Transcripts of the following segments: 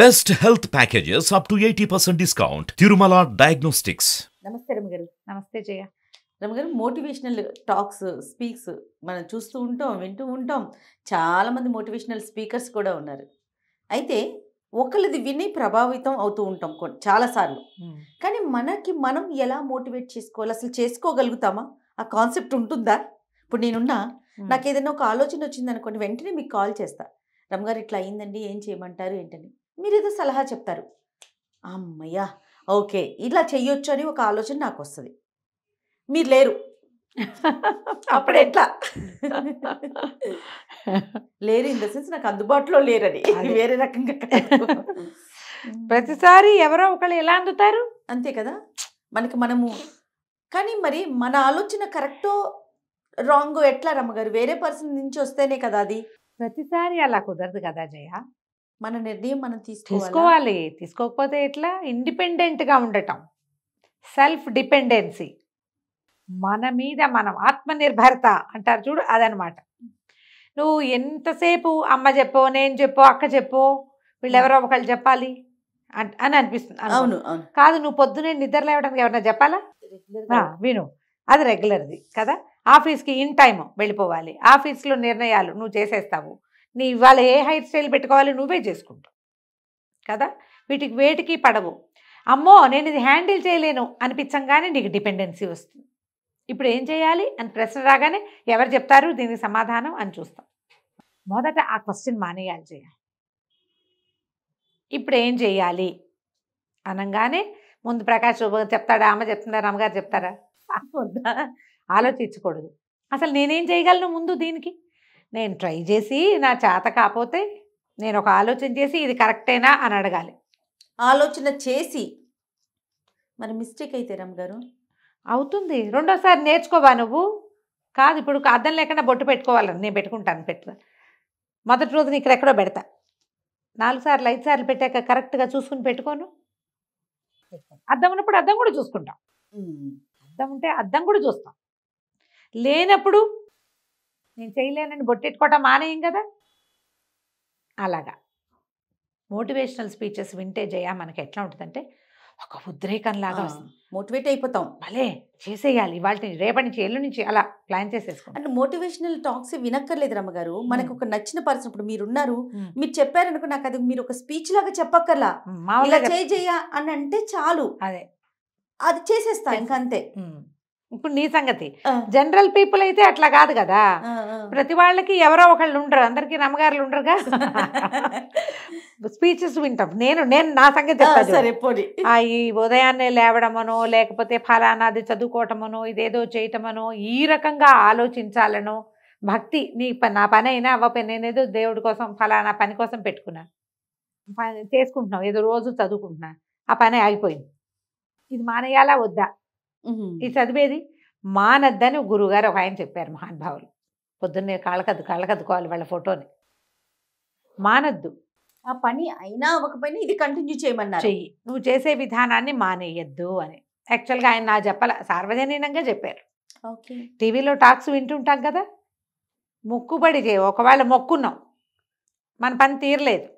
best health packages up to eighty percent discount Tirumala diagnostics నమస్తే రమగారు నమస్తే జయ రమగారు మోటివేషనల్ టాక్స్ స్పీక్స్ మనం చూస్తూ ఉంటాం వింటూ ఉంటాం చాలామంది మోటివేషనల్ స్పీకర్స్ కూడా ఉన్నారు అయితే ఒకళ్ళది విని ప్రభావితం అవుతూ ఉంటాం చాలాసార్లు కానీ మనకి మనం ఎలా మోటివేట్ చేసుకోవాలి అసలు చేసుకోగలుగుతామా ఆ కాన్సెప్ట్ ఉంటుందా ఇప్పుడు నేనున్నా నాకు ఏదైనా ఒక ఆలోచన వచ్చింది అనుకోండి వెంటనే మీకు కాల్ చేస్తా రమ్మగారు ఇట్లా అయిందండి ఏం చేయమంటారు ఏంటని మీరు ఏదో సలహా చెప్తారు అమ్మయ్యా ఓకే ఇలా చెయ్యొచ్చు అని ఒక ఆలోచన నాకు వస్తుంది మీరు లేరు అప్పుడు ఎట్లా లేరు ఇన్ ద సెన్స్ నాకు అందుబాటులో లేరని వేరే రకంగా ప్రతిసారి ఎవరో ఒకళ్ళు ఎలా అందుతారు అంతే కదా మనకి మనము కానీ మరి మన ఆలోచన కరెక్టో రాంగో ఎట్లా రమ్మగారు వేరే పర్సన్ నుంచి వస్తేనే కదా అది ప్రతిసారి అలా కుదరదు కదా జయ మన నిర్ణయం మనం తీసుకోవాలి తీసుకోకపోతే ఎట్లా ఇండిపెండెంట్గా ఉండటం సెల్ఫ్ డిపెండెన్సీ మన మీద మనం ఆత్మనిర్భరత అంటారు చూడు అదనమాట నువ్వు ఎంతసేపు అమ్మ చెప్పో నేను చెప్పో అక్క చెప్పో వీళ్ళెవరో ఒకళ్ళు చెప్పాలి అని అనిపిస్తుంది అవును కాదు నువ్వు పొద్దునే నిద్ర లేవడానికి ఎవరైనా చెప్పాలా విను అది రెగ్యులర్ది కదా ఆఫీస్కి ఇన్ టైం వెళ్ళిపోవాలి ఆఫీస్లో నిర్ణయాలు నువ్వు చేసేస్తావు నీ ఇవాళ ఏ హెయిర్ స్టైల్ పెట్టుకోవాలి నువ్వే చేసుకుంటావు కదా వీటికి వేటికి పడవు అమ్మో నేను ఇది హ్యాండిల్ చేయలేను అనిపించంగానే నీకు డిపెండెన్సీ వస్తుంది ఇప్పుడు ఏం చేయాలి అని ప్రశ్న రాగానే ఎవరు చెప్తారు దీనికి సమాధానం అని చూస్తాం మొదట ఆ క్వశ్చన్ మానేయాలి చేయాలి ఇప్పుడు ఏం చేయాలి అనగానే ముందు ప్రకాష్ చెప్తాడా అమ్మ చెప్తుందా అమ్మగారు చెప్తారా ఆలోచించకూడదు అసలు నేనేం చేయగలను ముందు దీనికి నేను ట్రై చేసి నా చేత కాకపోతే నేను ఒక ఆలోచన చేసి ఇది కరెక్టేనా అని అడగాలి ఆలోచన చేసి మరి మిస్టేక్ అయితే రమ్ గారు అవుతుంది రెండోసారి నేర్చుకోవా నువ్వు కాదు ఇప్పుడు అర్థం లేకుండా బొట్టు పెట్టుకోవాలని నేను పెట్టుకుంటాను పెట్టు మొదటి రోజు నీకు ఎక్కడో పెడతా నాలుగు సార్లు ఐదు సార్లు పెట్టాక కరెక్ట్గా చూసుకుని పెట్టుకోను అర్థం ఉన్నప్పుడు అర్థం కూడా చూసుకుంటాం అర్థం ఉంటే అర్థం కూడా చూస్తాం లేనప్పుడు నేను చేయలేనని బొట్టెట్టుకోవటం మానేయం కదా అలాగా మోటివేషనల్ స్పీచెస్ వింటే జయ మనకి ఎట్లా ఉంటుందంటే ఒక ఉద్రేకం లాగా మోటివేట్ అయిపోతాం భలే చేసేయాలి ఇవాళ నుంచి రేపటి నుంచి ఎల్లు నుంచి అలా ప్లాన్ చేసేసుకో అంటే మోటివేషనల్ టాక్స్ వినక్కర్లేదు రమ్మగారు మనకు ఒక నచ్చిన పర్సన్ ఇప్పుడు మీరున్నారు మీరు చెప్పారనుకో నాకు అది మీరు ఒక స్పీచ్ లాగా చెప్పక్కర్లా ఇలా చేయ అని అంటే చాలు అదే అది చేసేస్తా ఇంకంతే ఇప్పుడు నీ సంగతి జనరల్ పీపుల్ అయితే అట్లా కాదు కదా ప్రతి వాళ్ళకి ఎవరో ఒకళ్ళు ఉండరు అందరికి రమ్మగారులు ఉండరుగా స్పీచెస్ వింటాం నేను నేను నా సంగతి ఆ ఈ ఉదయాన్నే లేవడమనో లేకపోతే ఫలానాది చదువుకోవటమనో ఇదేదో చేయటమనో ఈ రకంగా ఆలోచించాలనో భక్తి నీ నా పని అయినా అవ్వ పని దేవుడి కోసం ఫలానా పని కోసం పెట్టుకున్నా చేసుకుంటున్నావు ఏదో రోజు చదువుకుంటున్నా ఆ పని ఆగిపోయింది ఇది మానేయాలా వద్దా ఇది చదివేది మానద్దని గురువుగారు ఒక ఆయన చెప్పారు మహానుభావులు పొద్దున్నే కాళ్ళకద్దు కాళ్ళకద్దుకోవాలి వాళ్ళ ఫోటోని మానద్దు ఆ పని అయినా అవ్వకపోయినా ఇది కంటిన్యూ చేయమన్నా చెయ్యి నువ్వు చేసే విధానాన్ని మానేయద్దు అని యాక్చువల్గా ఆయన నా చెప్పాల సార్వజనీనంగా చెప్పారు టీవీలో టాక్స్ వింటుంటాం కదా మొక్కుబడి చేయ ఒకవేళ మొక్కున్నాం మన పని తీరలేదు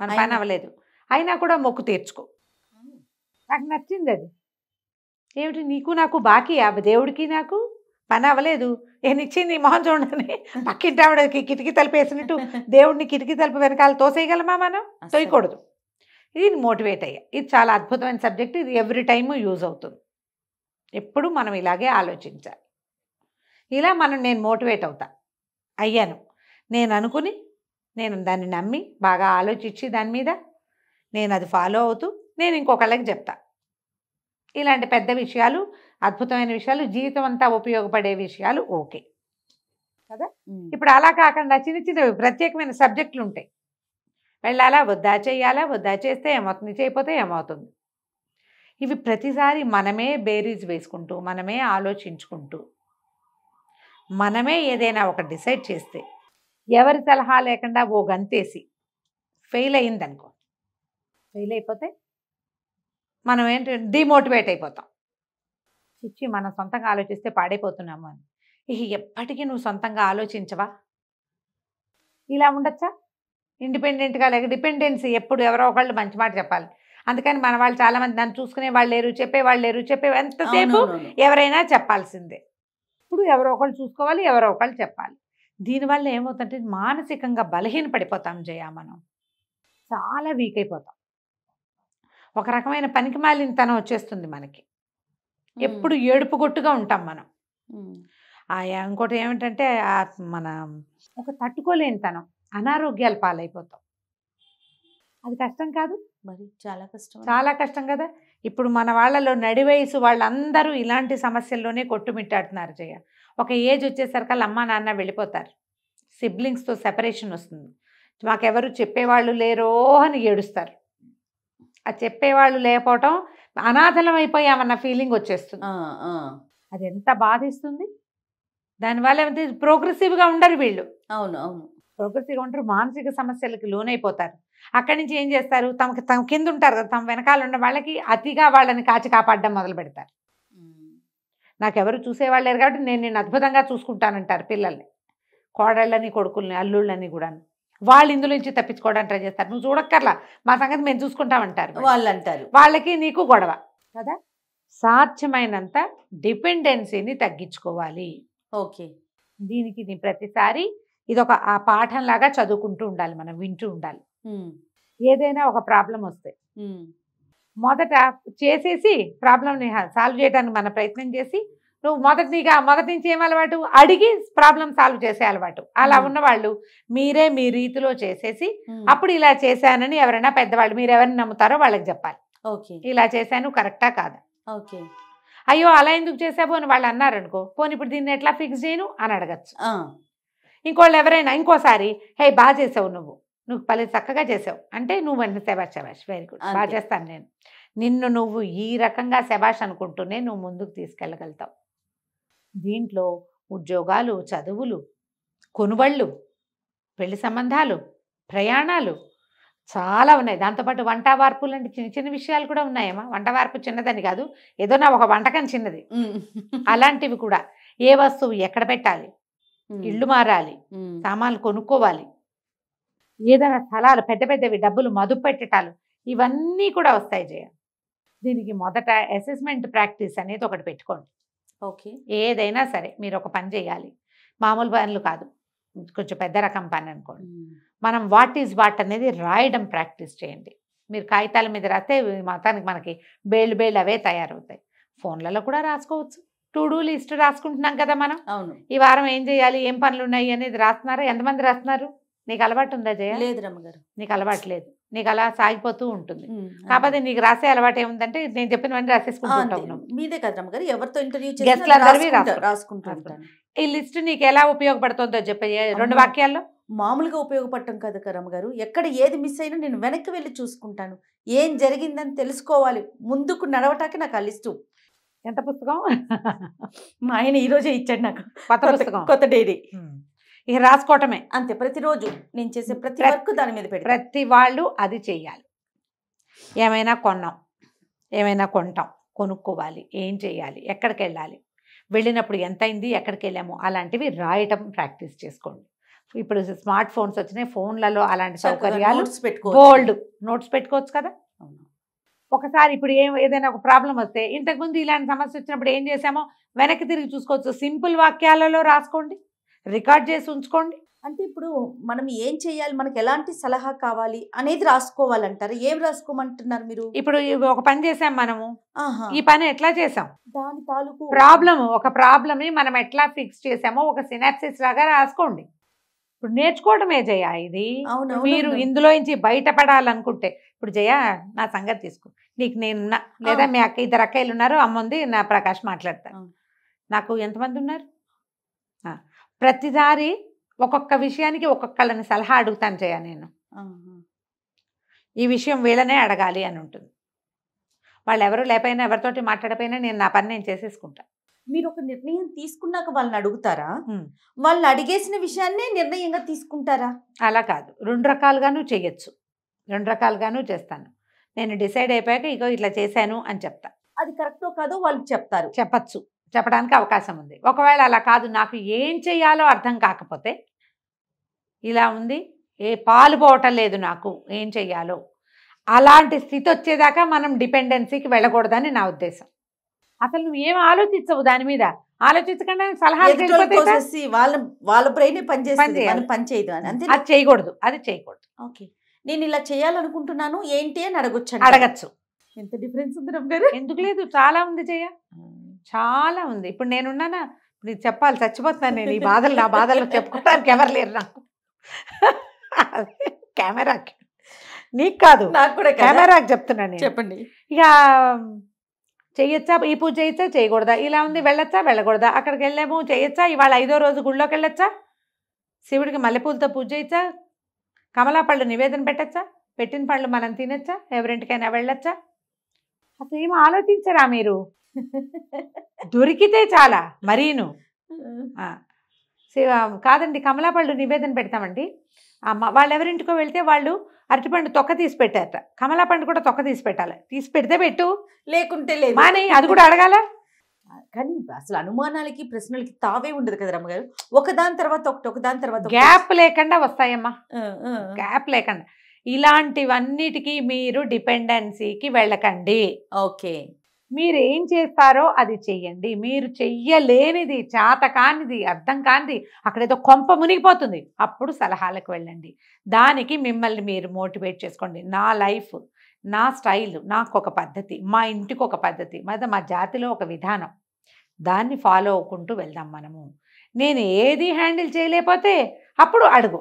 మన పని అవ్వలేదు అయినా కూడా మొక్కు తీర్చుకో నాకు నచ్చింది అది ఏమిటి నీకు నాకు బాకీ దేవుడికి నాకు పని అవ్వలేదు నేను ఇచ్చింది మొహం చూడని పక్కింటి ఆవిడకి కిటికీ తలుపు వేసినట్టు దేవుడిని కిటికీ తలుపు వెనకాల తోసేయగలమా మనం తోయకూడదు ఇది మోటివేట్ అయ్యా ఇది చాలా అద్భుతమైన సబ్జెక్ట్ ఇది ఎవ్రీ టైము యూజ్ అవుతుంది ఎప్పుడు మనం ఇలాగే ఆలోచించాలి ఇలా మనం నేను మోటివేట్ అవుతా అయ్యాను నేను అనుకుని నేను దాన్ని నమ్మి బాగా ఆలోచించి దాని మీద నేను అది ఫాలో అవుతూ నేను ఇంకొకళ్ళకి చెప్తా ఇలాంటి పెద్ద విషయాలు అద్భుతమైన విషయాలు జీవితం అంతా ఉపయోగపడే విషయాలు ఓకే కదా ఇప్పుడు అలా కాకుండా చిన్న చిన్న ప్రత్యేకమైన సబ్జెక్టులు ఉంటాయి వెళ్ళాలా వద్దా చేయాలా వద్దా చేస్తే ఏమవుతుంది చేయకపోతే ఏమవుతుంది ఇవి ప్రతిసారి మనమే బేరీజ్ వేసుకుంటూ మనమే ఆలోచించుకుంటూ మనమే ఏదైనా ఒక డిసైడ్ చేస్తే ఎవరి సలహా లేకుండా ఓ గంతేసి ఫెయిల్ అయిందనుకో ఫెయిల్ అయిపోతే మనం ఏంటి డిమోటివేట్ అయిపోతాం ఇచ్చి మనం సొంతంగా ఆలోచిస్తే పాడైపోతున్నాము అని ఇక ఎప్పటికీ నువ్వు సొంతంగా ఆలోచించవా ఇలా ఉండొచ్చా ఇండిపెండెంట్గా లేక డిపెండెన్సీ ఎప్పుడు ఎవరో ఒకళ్ళు మంచి మాట చెప్పాలి అందుకని మన వాళ్ళు చాలామంది నన్ను చూసుకునే వాళ్ళు లేరు చెప్పేవాళ్ళు లేరు చెప్పే ఎంతసేపు ఎవరైనా చెప్పాల్సిందే ఇప్పుడు ఎవరో ఒకళ్ళు చూసుకోవాలి ఎవరో ఒకళ్ళు చెప్పాలి దీనివల్ల ఏమవుతుంటే మానసికంగా బలహీన పడిపోతాం జయ మనం చాలా వీక్ అయిపోతాం ఒక రకమైన పనికి మాలినతనం వచ్చేస్తుంది మనకి ఎప్పుడు ఏడుపు ఉంటాం మనం ఆ ఇంకోటి ఏమిటంటే మన ఒక తట్టుకోలేనితనం అనారోగ్యాలు పాలైపోతాం అది కష్టం కాదు మరి చాలా కష్టం చాలా కష్టం కదా ఇప్పుడు మన వాళ్ళలో నడి వయసు వాళ్ళందరూ ఇలాంటి సమస్యల్లోనే కొట్టుమిట్టాడుతున్నారు జయ ఒక ఏజ్ వచ్చేసరికి అమ్మ నాన్న వెళ్ళిపోతారు సిబ్లింగ్స్తో సెపరేషన్ వస్తుంది మాకెవరు చెప్పేవాళ్ళు లేరో అని ఏడుస్తారు అది చెప్పేవాళ్ళు లేకపోవటం అనాథలం అయిపోయామన్న ఫీలింగ్ వచ్చేస్తుంది అది ఎంత బాధిస్తుంది దానివల్ల ఏమైతే ప్రోగ్రెసివ్గా ఉండరు వీళ్ళు అవును అవును ప్రోగ్రెసివ్గా ఉంటారు మానసిక సమస్యలకు లోనైపోతారు అక్కడి నుంచి ఏం చేస్తారు తమకి తమ కింద ఉంటారు కదా తమ వెనకాల ఉన్న వాళ్ళకి అతిగా వాళ్ళని కాచి కాపాడడం మొదలు పెడతారు నాకెవరు చూసేవాళ్ళు లేరు కాబట్టి నేను నేను అద్భుతంగా చూసుకుంటానంటారు పిల్లల్ని కోడళ్ళని కొడుకుల్ని అల్లుళ్ళని కూడా వాళ్ళు ఇందులో నుంచి తప్పించుకోవడానికి ట్రై చేస్తారు నువ్వు చూడక్కర్లా మా సంగతి మేము చూసుకుంటామంటారు వాళ్ళు అంటారు వాళ్ళకి నీకు గొడవ కదా సాధ్యమైనంత డిపెండెన్సీని తగ్గించుకోవాలి ఓకే దీనికి నీ ప్రతిసారి ఇది ఒక ఆ పాఠం లాగా చదువుకుంటూ ఉండాలి మనం వింటూ ఉండాలి ఏదైనా ఒక ప్రాబ్లం వస్తే మొదట చేసేసి ప్రాబ్లంని సాల్వ్ చేయడానికి మన ప్రయత్నం చేసి నువ్వు మొదటి నీకు మొదటి నుంచి ఏం అలవాటు అడిగి ప్రాబ్లం సాల్వ్ చేసే అలవాటు అలా ఉన్నవాళ్ళు మీరే మీ రీతిలో చేసేసి అప్పుడు ఇలా చేశానని ఎవరైనా పెద్దవాళ్ళు మీరు ఎవరిని నమ్ముతారో వాళ్ళకి చెప్పాలి ఇలా చేశాను కరెక్టా కాదా ఓకే అయ్యో అలా ఎందుకు చేసావు అని వాళ్ళు అన్నారనుకో పోనీ ఇప్పుడు దీన్ని ఎట్లా ఫిక్స్ చేయను అని అడగచ్చు ఇంకోళ్ళు ఎవరైనా ఇంకోసారి హే బాగా చేసావు నువ్వు నువ్వు పలి చక్కగా చేసావు అంటే నువ్వు వెంటనే శబాష్ శబాష్ వెరీ గుడ్ బాగా చేస్తాను నేను నిన్ను నువ్వు ఈ రకంగా శబాష్ అనుకుంటూనే నువ్వు ముందుకు తీసుకెళ్ళగలుగుతావు దీంట్లో ఉద్యోగాలు చదువులు కొనుబళ్ళు పెళ్లి సంబంధాలు ప్రయాణాలు చాలా ఉన్నాయి దాంతోపాటు వంట వార్పు లాంటి చిన్న చిన్న విషయాలు కూడా ఉన్నాయమ్మా వంట వార్పు చిన్నదని కాదు ఏదో నా ఒక వంటకం చిన్నది అలాంటివి కూడా ఏ వస్తువు ఎక్కడ పెట్టాలి ఇళ్ళు మారాలి సామాన్లు కొనుక్కోవాలి ఏదైనా స్థలాలు పెద్ద పెద్దవి డబ్బులు మదుపు పెట్టటాలు ఇవన్నీ కూడా వస్తాయి జయ దీనికి మొదట అసెస్మెంట్ ప్రాక్టీస్ అనేది ఒకటి పెట్టుకోండి ఓకే ఏదైనా సరే మీరు ఒక పని చేయాలి మామూలు పనులు కాదు కొంచెం పెద్ద రకం పని అనుకోండి మనం వాట్ ఈజ్ వాట్ అనేది రాయడం ప్రాక్టీస్ చేయండి మీరు కాగితాల మీద రాస్తే మతానికి మనకి బేళ్ళు బేళ్ళు అవే తయారవుతాయి ఫోన్లలో కూడా రాసుకోవచ్చు టూ డూ లిస్ట్ రాసుకుంటున్నాం కదా మనం అవును ఈ వారం ఏం చేయాలి ఏం పనులు ఉన్నాయి అనేది రాస్తున్నారు ఎంతమంది రాస్తున్నారు నీకు అలవాటు ఉందా జయ లేదు రమ్మగారు నీకు అలవాటు లేదు నీకు అలా సాగిపోతూ ఉంటుంది కాకపోతే నీకు రాసే అలవాటు ఏముందంటే నేను చెప్పినవన్నీ రాసేసుకుంటాను మీదే కదా గారు ఎవరితో ఇంటర్వ్యూ ఈ లిస్ట్ నీకు ఎలా ఉపయోగపడుతుందో చెప్పే రెండు వాక్యాల్లో మామూలుగా ఉపయోగపడటం కదా కరమ్మ గారు ఎక్కడ ఏది మిస్ అయినా నేను వెనక్కి వెళ్ళి చూసుకుంటాను ఏం జరిగిందని తెలుసుకోవాలి ముందుకు నడవటానికి నాకు ఆ లిస్టు ఎంత పుస్తకం మా ఆయన ఈరోజే ఇచ్చాడు నాకు పుస్తకం కొత్త డైరీ ఇక రాసుకోవటమే అంతే ప్రతిరోజు నేను చేసే ప్రతి వర్క్ దాని మీద పెట్టి ప్రతి వాళ్ళు అది చేయాలి ఏమైనా కొన్నాం ఏమైనా కొంటాం కొనుక్కోవాలి ఏం చేయాలి ఎక్కడికి వెళ్ళాలి వెళ్ళినప్పుడు ఎంత అయింది ఎక్కడికి వెళ్ళాము అలాంటివి రాయటం ప్రాక్టీస్ చేసుకోండి ఇప్పుడు స్మార్ట్ ఫోన్స్ వచ్చినాయి ఫోన్లలో అలాంటి సౌకర్యాలు బోల్డ్ నోట్స్ పెట్టుకోవచ్చు కదా ఒకసారి ఇప్పుడు ఏం ఏదైనా ఒక ప్రాబ్లం వస్తే ఇంతకుముందు ఇలాంటి సమస్య వచ్చినప్పుడు ఏం చేసామో వెనక్కి తిరిగి చూసుకోవచ్చు సింపుల్ వాక్యాలలో రాసుకోండి రికార్డ్ చేసి ఉంచుకోండి అంటే ఇప్పుడు మనం ఏం చేయాలి మనకి ఎలాంటి సలహా కావాలి అనేది రాసుకోవాలంటారు ఏం రాసుకోమంటున్నారు మీరు ఇప్పుడు ఒక పని చేసాం మనము ఈ పని ఎట్లా చేసాం దాని తాలూకు ప్రాబ్లం ఒక ప్రాబ్లమ్ ని మనం ఎట్లా ఫిక్స్ చేసామో ఒక సినాప్సిస్ లాగా రాసుకోండి ఇప్పుడు నేర్చుకోవడమే జయ ఇది మీరు ఇందులో నుంచి బయటపడాలనుకుంటే ఇప్పుడు జయ నా సంగతి తీసుకో నీకు నేను లేదా మీ అక్క ఇద్దరు అక్కయ్యలు ఉన్నారు అమ్మ ఉంది నా ప్రకాష్ మాట్లాడతాను నాకు ఎంతమంది ఉన్నారు ప్రతిసారి ఒక్కొక్క విషయానికి ఒక్కొక్కళ్ళని సలహా అడుగుతాను చేయ నేను ఈ విషయం వీళ్ళనే అడగాలి అని ఉంటుంది వాళ్ళు ఎవరు లేకపోయినా ఎవరితోటి మాట్లాడపోయినా నేను నా పని నేను చేసేసుకుంటాను మీరు ఒక నిర్ణయం తీసుకున్నాక వాళ్ళని అడుగుతారా వాళ్ళు అడిగేసిన విషయాన్నే నిర్ణయంగా తీసుకుంటారా అలా కాదు రెండు రకాలుగాను చేయొచ్చు రెండు రకాలుగాను చేస్తాను నేను డిసైడ్ అయిపోయాక ఇగో ఇట్లా చేశాను అని చెప్తాను అది కరెక్టో కాదో వాళ్ళు చెప్తారు చెప్పచ్చు చెప్పడానికి అవకాశం ఉంది ఒకవేళ అలా కాదు నాకు ఏం చేయాలో అర్థం కాకపోతే ఇలా ఉంది ఏ పాలు పోవటం లేదు నాకు ఏం చెయ్యాలో అలాంటి స్థితి వచ్చేదాకా మనం డిపెండెన్సీకి వెళ్ళకూడదని నా ఉద్దేశం అసలు నువ్వు ఏం ఆలోచించవు దాని మీద ఆలోచించకుండా సలహా వాళ్ళ బ్రెయిన్ అది చేయకూడదు అది చేయకూడదు ఓకే నేను ఇలా చేయాలనుకుంటున్నాను ఏంటి అని అడగొచ్చు అడగచ్చు ఎంత డిఫరెన్స్ ఉంది ఎందుకు లేదు చాలా ఉంది చేయ చాలా ఉంది ఇప్పుడు నేనున్నానా ఇప్పుడు చెప్పాలి చచ్చిపోతున్నాను నేను ఈ బాధలు నా బాధలు చెప్పుకోవడానికి ఎవరు లేరు నాకు కెమెరాకి నీకు కాదు నాకు కూడా కెమెరాకి చెప్తున్నాను చెప్పండి ఇక చేయొచ్చా ఈ పూజ చేయొచ్చా చేయకూడదా ఇలా ఉంది వెళ్ళొచ్చా వెళ్ళకూడదా అక్కడికి వెళ్ళాము చేయొచ్చా ఇవాళ ఐదో రోజు గుళ్ళోకి వెళ్ళొచ్చా శివుడికి మల్లెపూలతో పూజ చేయొచ్చా కమలా పళ్ళు నివేదన పెట్టచ్చా పెట్టిన పళ్ళు మనం తినచ్చా ఎవరింటికైనా వెళ్ళొచ్చా అసలు ఏమో ఆలోచించరా మీరు దొరికితే చాలా మరీను కాదండి పళ్ళు నివేదన పెడతామండి వాళ్ళు ఎవరింటికో వెళ్తే వాళ్ళు అరటిపండు తొక్క తీసి పెట్టారట కమలాపండు కూడా తొక్క తీసి పెట్టాలి తీసి పెడితే పెట్టు లేకుంటే లేదు మానే అది కూడా అడగాల కానీ అసలు అనుమానాలకి ప్రశ్నలకి తావే ఉండదు కదా రమ్మగారు ఒకదాని తర్వాత ఒకటి ఒకదాని తర్వాత గ్యాప్ లేకుండా వస్తాయమ్మా గ్యాప్ లేకుండా ఇలాంటివన్నిటికీ మీరు డిపెండెన్సీకి వెళ్ళకండి ఓకే మీరు ఏం చేస్తారో అది చెయ్యండి మీరు చెయ్యలేనిది చేత కానిది అర్థం కానిది ఏదో కొంప మునిగిపోతుంది అప్పుడు సలహాలకు వెళ్ళండి దానికి మిమ్మల్ని మీరు మోటివేట్ చేసుకోండి నా లైఫ్ నా స్టైల్ నాకు ఒక పద్ధతి మా ఇంటికి ఒక పద్ధతి మరి మా జాతిలో ఒక విధానం దాన్ని ఫాలో అవ్వకుంటూ వెళ్దాం మనము నేను ఏది హ్యాండిల్ చేయలేకపోతే అప్పుడు అడుగు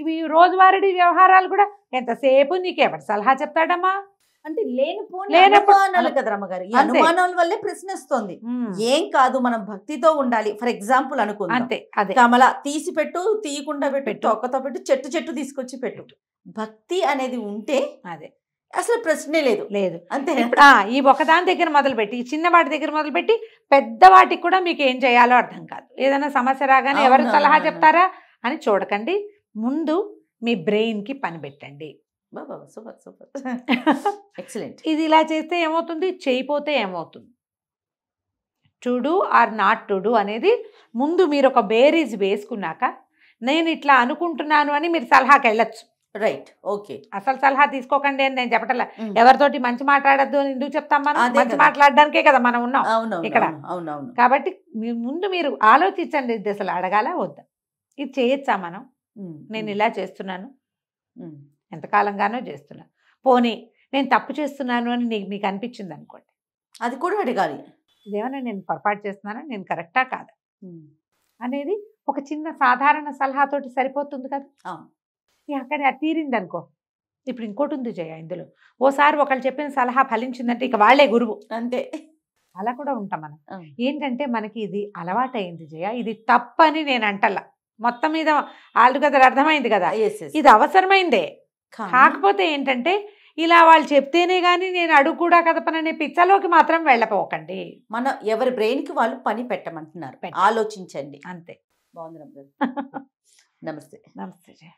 ఇవి రోజువారీ వ్యవహారాలు కూడా ఎంతసేపు నీకెవడు సలహా చెప్తాడమ్మా అంటే లేనిపోని అనుమానాలు కదా రమ్మగారు వల్లే ఏం కాదు మనం భక్తితో ఉండాలి ఫర్ ఎగ్జాంపుల్ అనుకుందాం కమల తీసి పెట్టు తీయకుండా పెట్టు ఒక్కతో పెట్టు చెట్టు చెట్టు తీసుకొచ్చి పెట్టు భక్తి అనేది ఉంటే అదే అసలు ప్రశ్నే లేదు లేదు అంతే ఈ ఒకదాని దగ్గర మొదలు పెట్టి చిన్న చిన్నవాటి దగ్గర మొదలుపెట్టి పెద్దవాటికి కూడా మీకు ఏం చేయాలో అర్థం కాదు ఏదైనా సమస్య రాగానే ఎవరు సలహా చెప్తారా అని చూడకండి ముందు మీ బ్రెయిన్కి పని పెట్టండి బాబా సూపర్ సూపర్ ఎక్సలెంట్ ఇది ఇలా చేస్తే ఏమవుతుంది చేయిపోతే ఏమవుతుంది to do or not to do అనేది ముందు మీరు ఒక బేరీజ్ వేసుకున్నాక నేను ఇట్లా అనుకుంటున్నాను అని మీరు సలహాకి వెళ్ళచ్చు రైట్ ఓకే అసలు సలహా తీసుకోకండి అని నేను చెప్పటలా ఎవరితోటి మంచి మాట్లాడద్దు అని ఎందుకు చెప్తాం మనం మంచి మాట్లాడడానికే కదా మనం ఉన్నాం ఇక్కడ అవునవును కాబట్టి ముందు మీరు ఆలోచించండి ఇది అసలు అడగాల వద్దా ఇది చేయొచ్చా మనం నేను ఇలా చేస్తున్నాను ఎంతకాలంగానో చేస్తున్నా పోనీ నేను తప్పు చేస్తున్నాను అని నీకు మీకు అనిపించింది అనుకోండి అది కూడా అడగాలి ఇదేమైనా నేను పొరపాటు చేస్తున్నాను నేను కరెక్టా కాదు అనేది ఒక చిన్న సాధారణ సలహాతోటి సరిపోతుంది కదా కానీ అది తీరింది అనుకో ఇప్పుడు ఇంకోటి ఉంది జయ ఇందులో ఓసారి ఒకళ్ళు చెప్పిన సలహా ఫలించిందంటే ఇక వాళ్లే గురువు అంతే అలా కూడా ఉంటాం మనం ఏంటంటే మనకి ఇది అలవాటైంది జయ ఇది తప్పని నేను అంటల్లా మొత్తం మీద వాళ్ళు కదా అర్థమైంది కదా ఇది అవసరమైందే కాకపోతే ఏంటంటే ఇలా వాళ్ళు చెప్తేనే కానీ నేను అడుగు కూడా కదపననే పిచ్చలోకి మాత్రం వెళ్ళపోకండి మన ఎవరి బ్రెయిన్కి వాళ్ళు పని పెట్టమంటున్నారు ఆలోచించండి అంతే బాగుంది నమస్తే నమస్తే